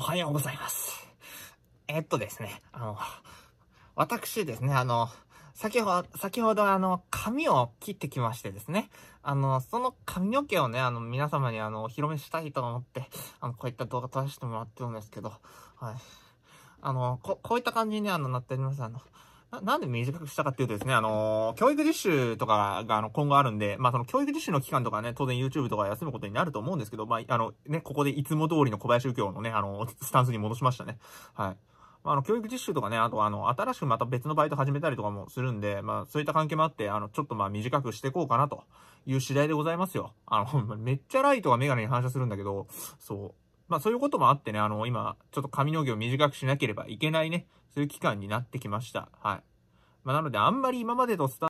おはようございます。えっとですね、あの、私ですね、あの、先ほど、先ほどあの、髪を切ってきましてですね、あの、その髪の毛をね、あの、皆様にあの、お披露目したいと思って、あの、こういった動画撮らせてもらってるんですけど、はい。あの、こ、こういった感じに、ね、あの、なっております。あの、な、なんで短くしたかっていうとですね、あのー、教育実習とかが、あの、今後あるんで、まあ、その教育実習の期間とかね、当然 YouTube とか休むことになると思うんですけど、まあ、あの、ね、ここでいつも通りの小林右京のね、あの、スタンスに戻しましたね。はい。まあ、あの、教育実習とかね、あと、あの、新しくまた別のバイト始めたりとかもするんで、まあ、そういった関係もあって、あの、ちょっとまあ、短くしていこうかなという次第でございますよ。あの、めっちゃライトがメガネに反射するんだけど、そう。まあそういうこともあってね、あの、今、ちょっと髪の毛を短くしなければいけないね、そういう期間になってきました。はい。まあなので、あんまり今までとスタ